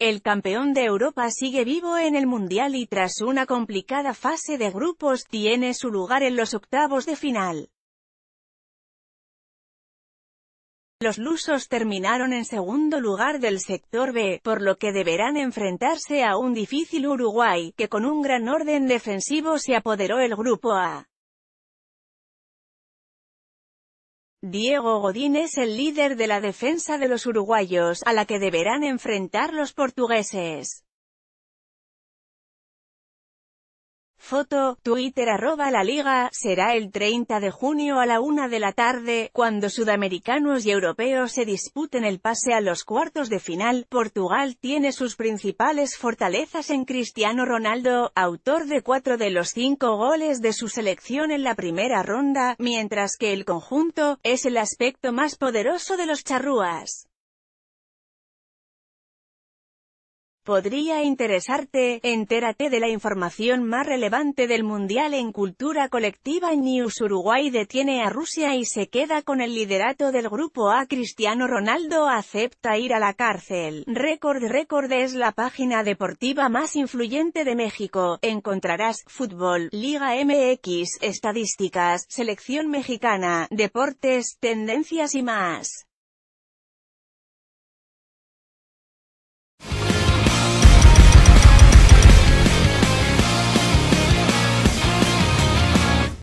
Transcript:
El campeón de Europa sigue vivo en el Mundial y tras una complicada fase de grupos tiene su lugar en los octavos de final. Los lusos terminaron en segundo lugar del sector B, por lo que deberán enfrentarse a un difícil Uruguay, que con un gran orden defensivo se apoderó el grupo A. Diego Godín es el líder de la defensa de los uruguayos, a la que deberán enfrentar los portugueses. Foto, Twitter arroba la liga, será el 30 de junio a la una de la tarde, cuando sudamericanos y europeos se disputen el pase a los cuartos de final, Portugal tiene sus principales fortalezas en Cristiano Ronaldo, autor de cuatro de los cinco goles de su selección en la primera ronda, mientras que el conjunto, es el aspecto más poderoso de los charrúas. podría interesarte, entérate de la información más relevante del Mundial en cultura colectiva News Uruguay detiene a Rusia y se queda con el liderato del grupo A Cristiano Ronaldo acepta ir a la cárcel. Record Record es la página deportiva más influyente de México, encontrarás fútbol, Liga MX, estadísticas, selección mexicana, deportes, tendencias y más.